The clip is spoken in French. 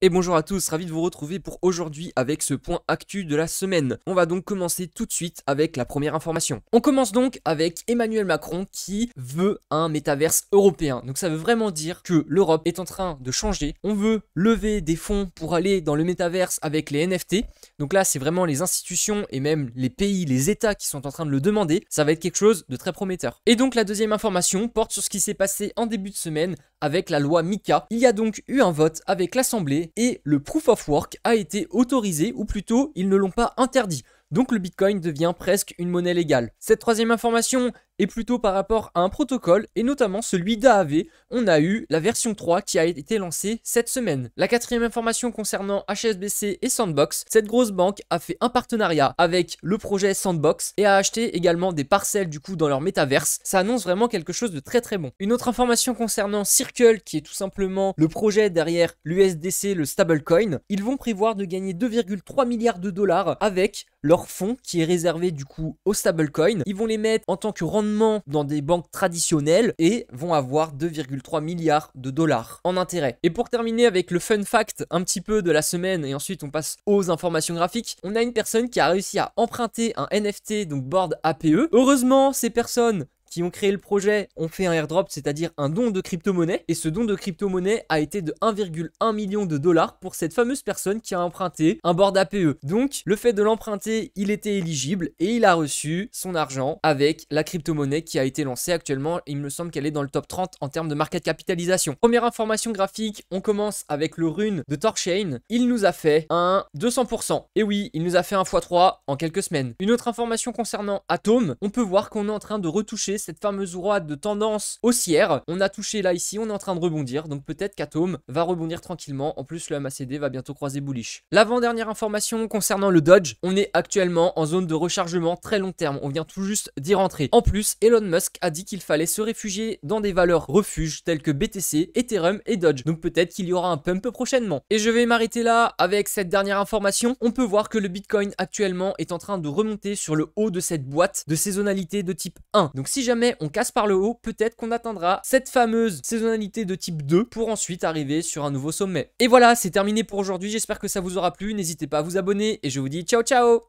Et bonjour à tous, ravi de vous retrouver pour aujourd'hui avec ce point actu de la semaine. On va donc commencer tout de suite avec la première information. On commence donc avec Emmanuel Macron qui veut un métaverse européen. Donc ça veut vraiment dire que l'Europe est en train de changer. On veut lever des fonds pour aller dans le métaverse avec les NFT. Donc là, c'est vraiment les institutions et même les pays, les États qui sont en train de le demander. Ça va être quelque chose de très prometteur. Et donc la deuxième information porte sur ce qui s'est passé en début de semaine avec la loi Mika. Il y a donc eu un vote avec l'Assemblée et le proof of work a été autorisé ou plutôt ils ne l'ont pas interdit. Donc le Bitcoin devient presque une monnaie légale. Cette troisième information, et plutôt par rapport à un protocole, et notamment celui d'AAV, on a eu la version 3 qui a été lancée cette semaine. La quatrième information concernant HSBC et Sandbox, cette grosse banque a fait un partenariat avec le projet Sandbox et a acheté également des parcelles du coup dans leur métaverse. Ça annonce vraiment quelque chose de très très bon. Une autre information concernant Circle, qui est tout simplement le projet derrière l'USDC, le stablecoin, ils vont prévoir de gagner 2,3 milliards de dollars avec leur fonds qui est réservé du coup au stablecoin. Ils vont les mettre en tant que rendement dans des banques traditionnelles et vont avoir 2,3 milliards de dollars en intérêt. Et pour terminer avec le fun fact un petit peu de la semaine et ensuite on passe aux informations graphiques, on a une personne qui a réussi à emprunter un NFT, donc Board APE. Heureusement, ces personnes qui ont créé le projet ont fait un airdrop, c'est-à-dire un don de crypto-monnaie. Et ce don de crypto-monnaie a été de 1,1 million de dollars pour cette fameuse personne qui a emprunté un bord APE. Donc, le fait de l'emprunter, il était éligible et il a reçu son argent avec la crypto-monnaie qui a été lancée actuellement. Il me semble qu'elle est dans le top 30 en termes de market capitalisation. Première information graphique, on commence avec le rune de Torchain. Il nous a fait un 200%. Et oui, il nous a fait un x3 en quelques semaines. Une autre information concernant Atom, on peut voir qu'on est en train de retoucher cette fameuse droite de tendance haussière. On a touché là ici, on est en train de rebondir, donc peut-être qu'Atom va rebondir tranquillement. En plus, le MACD va bientôt croiser Bullish. L'avant-dernière information concernant le Dodge, on est actuellement en zone de rechargement très long terme. On vient tout juste d'y rentrer. En plus, Elon Musk a dit qu'il fallait se réfugier dans des valeurs refuges telles que BTC, Ethereum et Dodge. Donc peut-être qu'il y aura un pump prochainement. Et je vais m'arrêter là avec cette dernière information. On peut voir que le Bitcoin actuellement est en train de remonter sur le haut de cette boîte de saisonnalité de type 1. Donc si on casse par le haut, peut-être qu'on atteindra cette fameuse saisonnalité de type 2 pour ensuite arriver sur un nouveau sommet. Et voilà, c'est terminé pour aujourd'hui. J'espère que ça vous aura plu. N'hésitez pas à vous abonner et je vous dis ciao ciao